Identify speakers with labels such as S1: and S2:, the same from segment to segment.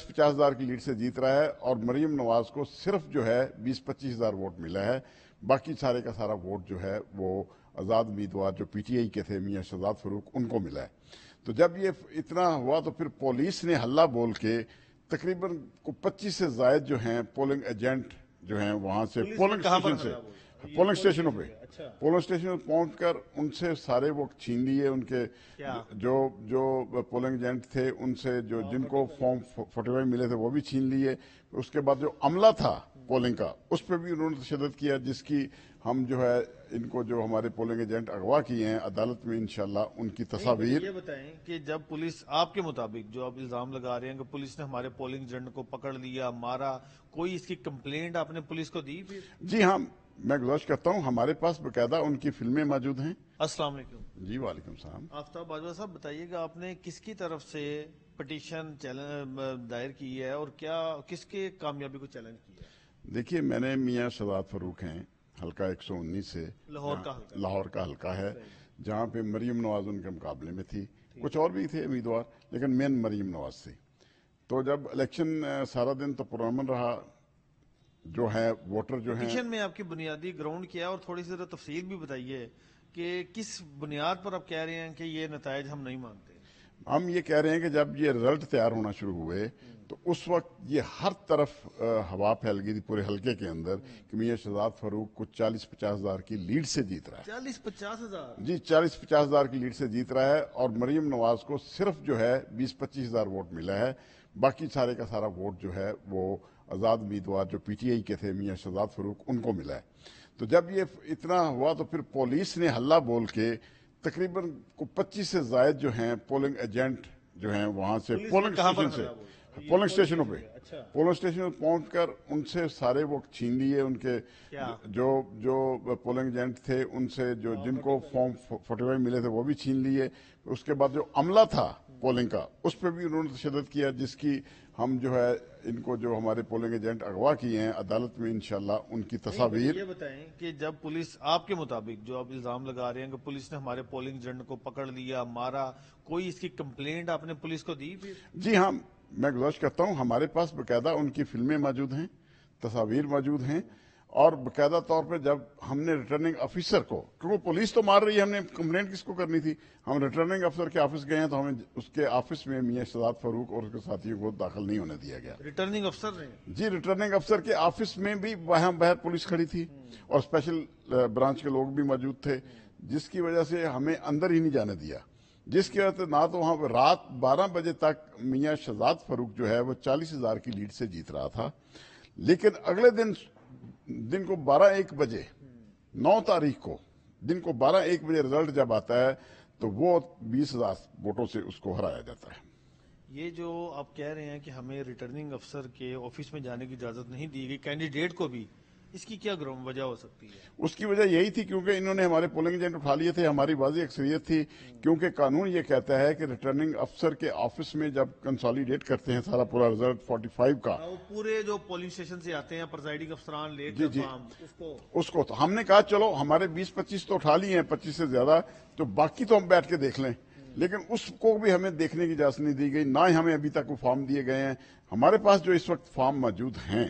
S1: पचास हजार की लीड से जीत रहा है और मरीम नवाज को सिर्फ जो है बीस पच्चीस हजार वोट मिला है बाकी सारे का सारा वोट जो है वो आज़ाद उम्मीदवार जो पीटीआई के थे मियाँ शहजाद फरूक उनको मिला है तो जब ये इतना हुआ तो फिर पुलिस ने हल्ला बोल के तकरीबन को पच्चीस से जायद जो हैं पोलिंग एजेंट जो हैं वहां से पोलिंग स्टेशन से पोलिंग स्टेशनों पे अच्छा। पोलिंग स्टेशन पहुंचकर उनसे सारे वो छीन लिए उनके जो जो पोलिंग एजेंट थे उनसे जो हाँ, जिनको फॉर्म फोर्टी फाइव मिले थे वो भी छीन लिए उसके बाद जो अमला था पोलिंग का उस पर भी उन्होंने तशद किया जिसकी हम जो है इनको जो हमारे पोलिंग एजेंट अगवा किए हैं अदालत में इनशाला उनकी तस्वीर ये
S2: बताएं कि जब पुलिस आपके मुताबिक जो आप इल्जाम लगा रहे हैं कि पुलिस ने हमारे पोलिंग एजेंट को पकड़ लिया मारा कोई इसकी कंप्लेंट आपने पुलिस को दी
S1: जी हाँ मैं गुजारिश करता हूँ हमारे पास बकायदा उनकी फिल्में मौजूद हैं
S2: अस्सलाम वालेकुम
S1: जी वालेकुम सलाम
S2: आफ्ताब बाजवा साहब बताइएगा आपने किसकी तरफ से पटिशन दायर की है और क्या किसके कामयाबी को चैलेंज किया
S1: है देखिए मैंने मियाँ शहजाद फरूक हैं हल्का 119 से लाहौर का लाहौर का हल्का है जहाँ पे मरीम नवाज उनके मुकाबले में थी कुछ और भी थे उम्मीदवार लेकिन मेन मरीम नवाज थी तो जब इलेक्शन सारा दिन तो पुरमन रहा जो है वोटर जो है
S2: में आपकी बुनियादी ग्राउंड क्या है और थोड़ी सी तफसील भी बताइए कि किस बुनियाद पर आप कह रहे हैं कि ये नतज हम नहीं मानते
S1: हम ये कह रहे हैं कि जब ये रिजल्ट तैयार होना शुरू हुए तो उस वक्त ये हर तरफ हवा फैल गई थी पूरे हलके के अंदर कि मियाँ शहजाद फारूक को चालीस पचास हजार की लीड से जीत रहा है
S2: चालीस पचास हजार
S1: जी चालीस पचास हजार की लीड से जीत रहा है और मरियम नवाज को सिर्फ जो है बीस पच्चीस हजार वोट मिला है बाकी सारे का सारा वोट जो है वो आज़ाद उम्मीदवार जो पी टी आई के थे मियाँ शहजाद फरूक उनको मिला है तो जब ये इतना हुआ तो फिर पुलिस ने हल्ला बोल के तकरीबन को पच्चीस से जायद जो हैं पोलिंग एजेंट जो हैं वहाँ से पोलिंग स्टेशन से हाँ, पोलिंग स्टेशनों पे अच्छा। पोलिंग स्टेशन पर पहुँच कर उनसे सारे वो छीन लिए उनके जो जो पोलिंग एजेंट थे उनसे जो हाँ, जिनको फॉर्म फोर्टी फाइव मिले थे वो भी छीन लिए उसके बाद जो अमला था हम्म। पोलिंग का उस पर भी उन्होंने तशद किया जिसकी हम जो है इनको जो हमारे पोलिंग एजेंट अगवा किए हैं अदालत में इनशाला उनकी तस्वीर ये
S2: बताएं कि जब पुलिस आपके मुताबिक जो आप इल्जाम लगा रहे हैं कि पुलिस ने हमारे पोलिंग एजेंट को पकड़ लिया मारा कोई इसकी कंप्लेंट आपने पुलिस को दी फिर?
S1: जी हाँ मैं गुजारिश करता हूँ हमारे पास बाकायदा उनकी फिल्में मौजूद हैं तस्वीर मौजूद हैं और बाकायदा तौर पे जब हमने रिटर्निंग ऑफिसर को क्योंकि पुलिस तो मार रही है हमने कंप्लेंट किसको करनी थी हम रिटर्निंग अफसर के ऑफिस गए हैं तो हमें उसके ऑफिस में मियाँ शजाद फारूक और उसके साथियों को दाखिल नहीं होने
S2: दिया गया रिटर्निंग अफसर ने
S1: जी रिटर्निंग अफसर के ऑफिस में भी वहां बाहर पुलिस खड़ी थी हम्म। और स्पेशल ब्रांच के लोग भी मौजूद थे हम्म। जिसकी वजह से हमें अंदर ही नहीं जाने दिया जिसकी वजह से ना तो वहां रात बारह बजे तक मियाँ शजाद फारूक जो है वो चालीस हजार की लीड से जीत रहा था लेकिन अगले दिन दिन को बारह एक बजे हम्म। नौ तारीख को दिन को बारह एक बजे रिजल्ट जब आता है तो वो बीस हजार वोटों से उसको हराया जाता है
S2: ये जो आप कह रहे हैं कि हमें रिटर्निंग अफसर के ऑफिस में जाने की इजाजत नहीं दी गई कैंडिडेट को भी इसकी क्या वजह हो
S1: सकती है उसकी वजह यही थी क्योंकि इन्होंने हमारे पोलिंग एजेंट उठा लिए थे हमारी वाजी अक्सरियत थी क्योंकि कानून ये कहता है कि रिटर्निंग अफसर के ऑफिस में जब कंसोलिडेट करते हैं सारा पूरा रिजल्ट 45 का हाँ, वो
S2: पूरे जो पोलिंग स्टेशन से आते हैं प्रिजाइडिंग अफसरान ले जी जी उसको
S1: उसको तो हमने कहा चलो हमारे बीस पच्चीस तो उठा लिए हैं पच्चीस से ज्यादा तो बाकी तो हम बैठ के देख लें लेकिन उसको भी हमें देखने की इजाजत नहीं दी गई ना ही हमें अभी तक वो फॉर्म दिए गए हैं हमारे पास जो इस वक्त फॉर्म मौजूद हैं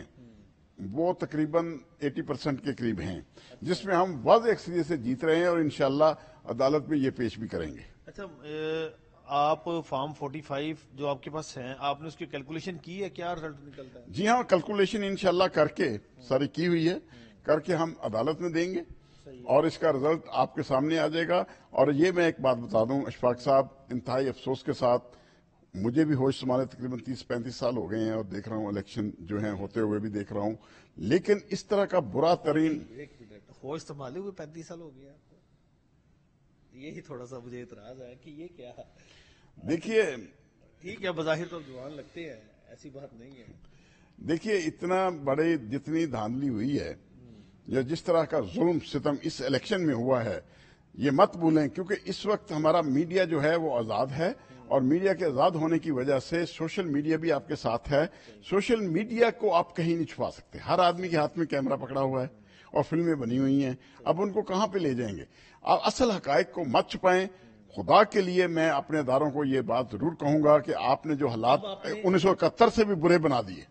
S1: वो तकरीबन 80 परसेंट के करीब हैं अच्छा। जिसमें हम वज एक्सरे से जीत रहे हैं और इनशाला अदालत में ये पेश भी करेंगे
S2: अच्छा आप फॉर्म 45 जो आपके पास है आपने उसकी कैलकुलेशन की है क्या रिजल्ट निकलता है
S1: जी हाँ कैलकुलेशन इनशाला करके सारी की हुई है करके हम अदालत में देंगे और इसका रिजल्ट आपके सामने आ जाएगा और ये मैं एक बात बता दूं अशफाक साहब इंतहाई अफसोस के साथ मुझे भी होश संभाले तकरीबन तीस पैंतीस साल हो गए हैं और देख रहा हूँ इलेक्शन जो है होते हुए भी देख रहा हूँ लेकिन इस तरह का बुरा तरीन
S2: होश संभाले हुए पैंतीस साल हो गए यही थोड़ा सा मुझे इतराज है कि ये क्या देखिए ठीक है बजाहिर तो जवान लगते हैं ऐसी बात
S1: नहीं है देखिए इतना बड़े जितनी धांधली हुई है हम्म। या जिस तरह का जुल्म सितम इस इलेक्शन में हुआ है ये मत भूलें क्योंकि इस वक्त हमारा मीडिया जो है वो आज़ाद है और मीडिया के आज़ाद होने की वजह से सोशल मीडिया भी आपके साथ है सोशल मीडिया को आप कहीं नहीं छुपा सकते हर आदमी के हाथ में कैमरा पकड़ा हुआ है और फिल्में बनी हुई हैं अब उनको कहां पे ले जाएंगे आप असल हकायक को मत छुपाएं खुदा के लिए मैं अपने दारों को ये बात जरूर कहूंगा कि आपने जो हालात उन्नीस से भी बुरे बना दिए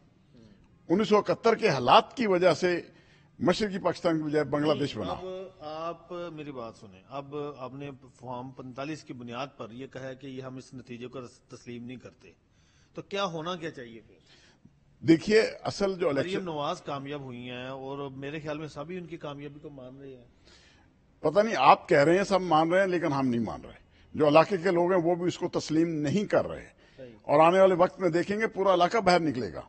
S1: उन्नीस के हालात की वजह से मशरकी पाकिस्तान की बजाय बांग्लादेश बना
S2: आप मेरी बात सुने अब आपने फॉर्म 45 की बुनियाद पर यह कहा है कि हम इस नतीजे को तस्लीम नहीं करते तो क्या होना क्या चाहिए फिर
S1: देखिए असल जो इलेक्शन
S2: नवाज कामयाब हुई हैं और मेरे ख्याल में सभी उनकी कामयाबी को मान रहे हैं
S1: पता नहीं आप कह रहे हैं सब मान रहे हैं लेकिन हम नहीं मान रहे जो इलाके के लोग हैं वो भी इसको तस्लीम नहीं कर रहे और आने वाले वक्त में देखेंगे पूरा इलाका बाहर निकलेगा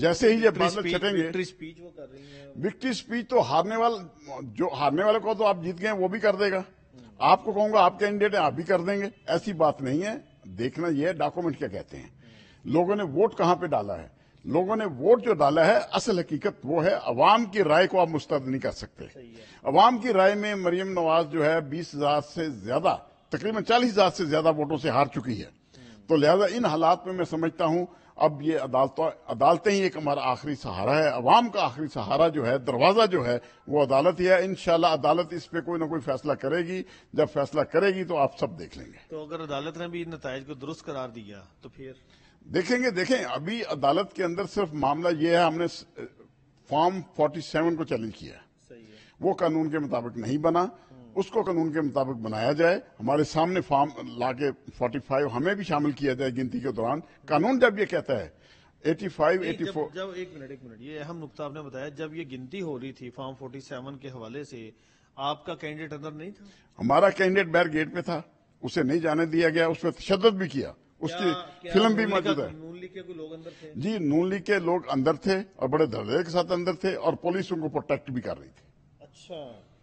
S1: जैसे मतलब ही ये बादल छटेंगे विक्ट्री स्पीच वो कर रही है विक्ट्री स्पीच तो हारने वाले जो हारने वाले को तो आप जीत गए वो भी कर देगा आपको कहूंगा आप कैंडिडेट आप भी कर देंगे ऐसी बात नहीं है देखना यह है डॉक्यूमेंट क्या कहते हैं लोगों ने वोट कहां पे डाला है लोगों ने वोट जो डाला है असल हकीकत वो है अवाम की राय को आप मुस्तद नहीं कर सकते अवाम की राय में मरियम नवाज जो है बीस हजार से ज्यादा तकरीबन चालीस हजार से ज्यादा वोटों से हार चुकी है तो लिहाजा इन हालात में मैं समझता हूं अब ये अदालतों अदालतें ही एक हमारा आखिरी सहारा है अवाम का आखिरी सहारा जो है दरवाज़ा जो है वो अदालत ही है इन अदालत इस पर कोई ना कोई फैसला करेगी जब फैसला करेगी तो आप सब देख लेंगे
S2: तो अगर अदालत ने भी नतज को दुरुस्त करार दिया तो फिर
S1: देखेंगे देखें अभी अदालत के अंदर सिर्फ मामला ये है हमने फॉर्म 47 को चैलेंज किया वो कानून के मुताबिक नहीं बना उसको कानून के मुताबिक बनाया जाए हमारे सामने फॉर्म लाके 45 हमें भी शामिल किया जाए गिनती के दौरान कानून जब ये कहता है 85, 84 जब,
S2: जब एक मिनट एक मिनट ये अहम नुकता आपने बताया जब ये गिनती हो रही थी फॉर्म 47 के हवाले से आपका कैंडिडेट अंदर नहीं था
S1: हमारा कैंडिडेट बैर गेट पे था उसे नहीं जाने दिया गया उसमें तशद भी किया उसकी क्या, फिल्म भी मौजूद है नून
S2: लीग के लोग अंदर थे जी
S1: नून लीग के लोग अंदर थे और बड़े धड़े के साथ अंदर थे और पुलिस उनको प्रोटेक्ट भी कर रही थी
S2: अच्छा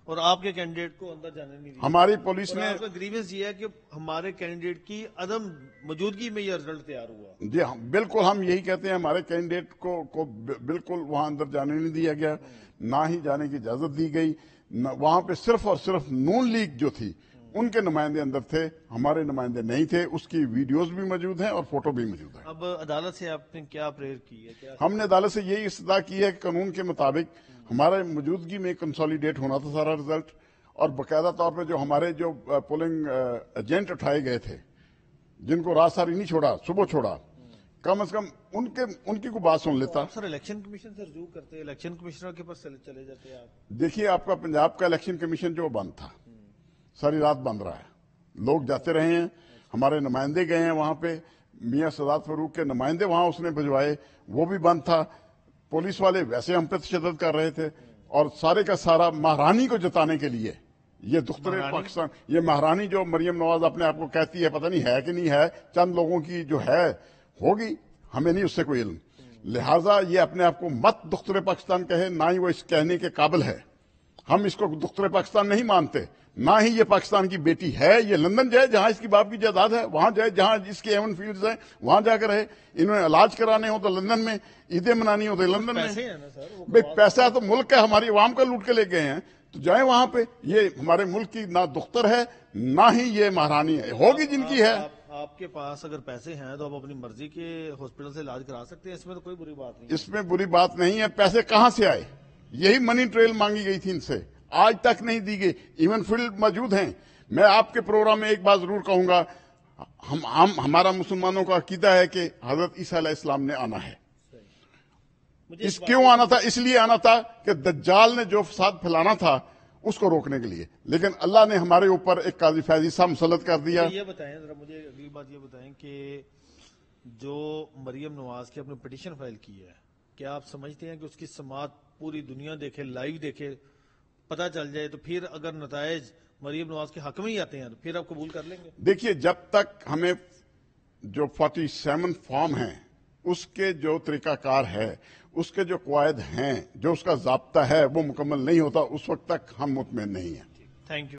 S2: और आपके कैंडिडेट को अंदर जाने नहीं दिया हमारी पुलिस ने आपका ग्रीवेंस ये है कि हमारे कैंडिडेट की अदम मौजूदगी में यह रिजल्ट तैयार हुआ
S1: जी हम हाँ, बिल्कुल हम यही कहते हैं हमारे कैंडिडेट को को बिल्कुल वहां अंदर जाने नहीं दिया गया ना ही जाने की इजाजत दी गई वहां पे सिर्फ और सिर्फ नून लीग जो थी उनके नुमाइंदे अंदर थे हमारे नुमाइंदे नहीं थे उसकी वीडियोस भी मौजूद हैं और फोटो भी मौजूद
S2: है अब अदालत से आपने क्या प्रेयर
S1: की है क्या हमने अदालत से यही इस्तः की है कि कानून के मुताबिक हमारे मौजूदगी में कंसोलिडेट होना था सारा रिजल्ट और बाकायदा तौर पर जो हमारे जो पोलिंग एजेंट उठाए गए थे जिनको रात सारी नहीं छोड़ा सुबह छोड़ा कम अज कम उनके उनकी को बात सुन लेता तो सर इलेक्शन
S2: कमीशन से रजू करते इलेक्शन कमिश्नर के पास चले जाते आप
S1: देखिए आपका पंजाब का इलेक्शन कमीशन जो बंद था सारी रात बंद रहा है लोग जाते रहे हैं हमारे नुमाइंदे गए हैं वहां पे मियाँ सदात फरूक के नुमाइंदे वहां उसने भिजवाए वो भी बंद था पुलिस वाले वैसे हम पे तशद कर रहे थे और सारे का सारा महारानी को जताने के लिए ये दुख्तर पाकिस्तान ये महारानी जो मरियम नवाज अपने आप को कहती है पता नहीं है कि नहीं है चंद लोगों की जो है होगी हमें नहीं उससे कोई इल्म लिहाजा ये अपने आप को मत दुख्तर पाकिस्तान कहे ना ही वो इस कहने के काबिल है हम इसको दुख्तर पाकिस्तान नहीं मानते ना ही ये पाकिस्तान की बेटी है ये लंदन जाए जहां इसकी बाप की जायदाद है वहां जाए जहां इसके एवन फील्ड है वहां जाकर रहे इन्होंने इलाज कराने हो तो लंदन में ईदे मनानी हो तो लंदन में भाई पैसा तो मुल्क है हमारी आवाम का लूट के ले गए हैं तो जाए वहां पे ये हमारे मुल्क की ना दुख्तर है ना ही ये महारानी है होगी जिनकी है
S2: आपके पास अगर पैसे हैं तो आप अपनी मर्जी के हॉस्पिटल से इलाज करा सकते हैं इसमें तो कोई बुरी बात नहीं
S1: इसमें बुरी बात नहीं है पैसे कहाँ से आए यही मनी ट्रेल मांगी गई थी इनसे आज तक नहीं दी गई इवन फील्ड मौजूद हैं मैं आपके प्रोग्राम में एक बात जरूर कहूंगा हम हम हमारा मुसलमानों का अकीदा है कि हजरत ईसा इस्लाम ने आना है इस क्यों आना था इसलिए आना था कि दज्जाल ने जो फसाद फैलाना था उसको रोकने के लिए लेकिन अल्लाह ने हमारे ऊपर एक काजी सा मुसलत कर दिया ये
S2: बताएं जरा मुझे अगली बात ये बताएं कि जो मरियम नवाज के अपने पिटिशन फाइल की है क्या आप समझते हैं कि उसकी समात पूरी दुनिया देखे लाइव देखे पता चल जाए तो फिर अगर नतज मरीम नवाज के हक में ही आते हैं तो फिर आप कबूल कर लेंगे
S1: देखिए जब तक हमें जो फोर्टी सेवन फॉर्म है उसके जो तरीकाकार है उसके जो कवायद हैं जो उसका जबता है वो मुकम्मल नहीं होता उस वक्त तक हम मुतमिन नहीं है
S2: थैंक यू